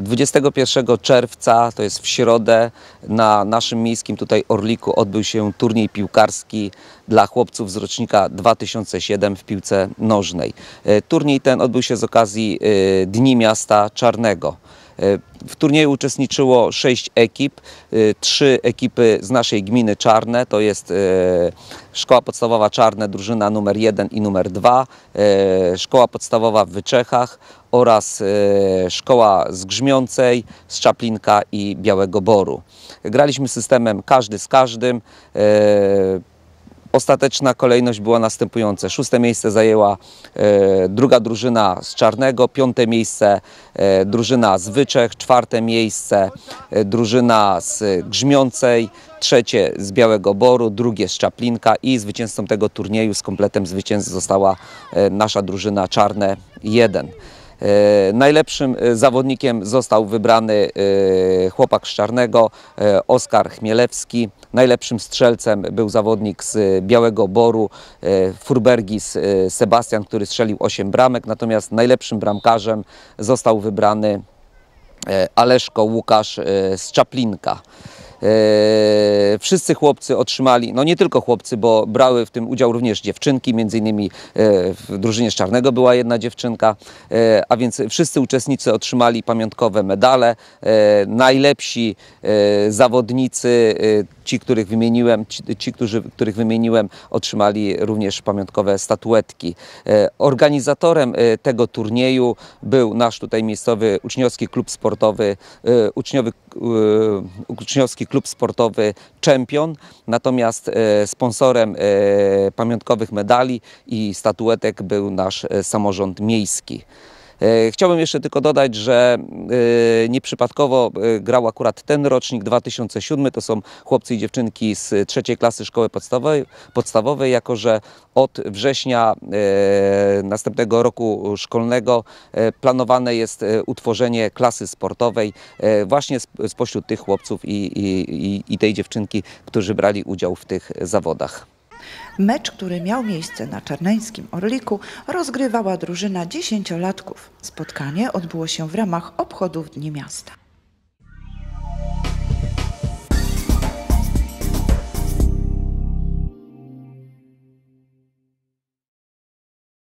21 czerwca, to jest w środę, na naszym miejskim tutaj Orliku odbył się turniej piłkarski dla chłopców z rocznika 2007 w piłce nożnej. E, turniej ten odbył się z okazji e, Dni Miasta Czarnego. E, w turnieju uczestniczyło sześć ekip, e, trzy ekipy z naszej gminy Czarne, to jest e, Szkoła Podstawowa Czarne, drużyna numer jeden i numer dwa, Szkoła Podstawowa w Wyczechach oraz Szkoła z Grzmiącej, z Czaplinka i Białego Boru. Graliśmy systemem każdy z każdym, Ostateczna kolejność była następująca. Szóste miejsce zajęła e, druga drużyna z Czarnego, piąte miejsce e, drużyna z Wyczech, czwarte miejsce e, drużyna z Grzmiącej, trzecie z Białego Boru, drugie z Czaplinka i zwycięzcą tego turnieju z kompletem zwycięzcy została e, nasza drużyna Czarne 1. E, najlepszym e, zawodnikiem został wybrany e, chłopak z Czarnego, Oskar Chmielewski. Najlepszym strzelcem był zawodnik z Białego Boru, Furbergis Sebastian, który strzelił 8 bramek, natomiast najlepszym bramkarzem został wybrany Aleszko Łukasz z Czaplinka. E, wszyscy chłopcy otrzymali, no nie tylko chłopcy, bo brały w tym udział również dziewczynki, między innymi e, w drużynie z Czarnego była jedna dziewczynka, e, a więc wszyscy uczestnicy otrzymali pamiątkowe medale. Najlepsi zawodnicy, ci, których wymieniłem, ci, którzy, których wymieniłem, otrzymali również pamiątkowe statuetki. Organizatorem tego turnieju był nasz tutaj miejscowy uczniowski klub sportowy, uczniowy, uczniowski klub sportowy Czempion, natomiast e, sponsorem e, pamiątkowych medali i statuetek był nasz e, samorząd miejski. E, chciałbym jeszcze tylko dodać, że e, nieprzypadkowo e, grał akurat ten rocznik 2007. To są chłopcy i dziewczynki z trzeciej klasy szkoły podstawowej, podstawowej jako że od września następnego roku szkolnego planowane jest utworzenie klasy sportowej właśnie spośród tych chłopców i, i, i tej dziewczynki, którzy brali udział w tych zawodach. Mecz, który miał miejsce na czarneńskim Orliku, rozgrywała drużyna dziesięciolatków. Spotkanie odbyło się w ramach obchodów Dni Miasta.